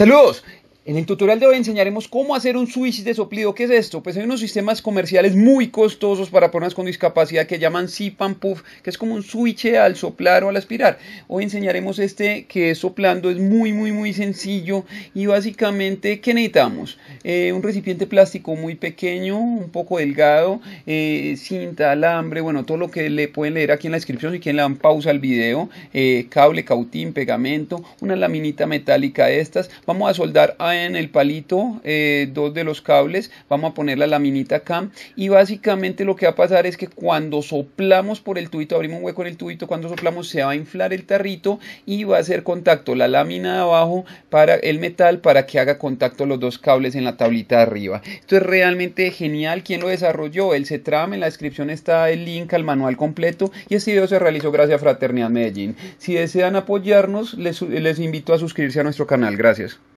Saludos en el tutorial de hoy enseñaremos cómo hacer un switch de soplido. ¿Qué es esto? Pues hay unos sistemas comerciales muy costosos para personas con discapacidad que llaman zip puff, que es como un switch al soplar o al aspirar. Hoy enseñaremos este que es soplando, es muy muy muy sencillo y básicamente ¿qué necesitamos? Eh, un recipiente plástico muy pequeño, un poco delgado, eh, cinta, alambre, bueno, todo lo que le pueden leer aquí en la descripción si quieren le dan pausa al video, eh, cable, cautín, pegamento, una laminita metálica de estas. Vamos a soldar a en el palito eh, dos de los cables, vamos a poner la laminita acá y básicamente lo que va a pasar es que cuando soplamos por el tubito, abrimos un hueco en el tubito, cuando soplamos se va a inflar el tarrito y va a hacer contacto la lámina de abajo para el metal para que haga contacto los dos cables en la tablita de arriba. Esto es realmente genial, quien lo desarrolló, el CETRAM, en la descripción está el link al manual completo y este video se realizó gracias a Fraternidad Medellín. Si desean apoyarnos, les invito a suscribirse a nuestro canal. Gracias.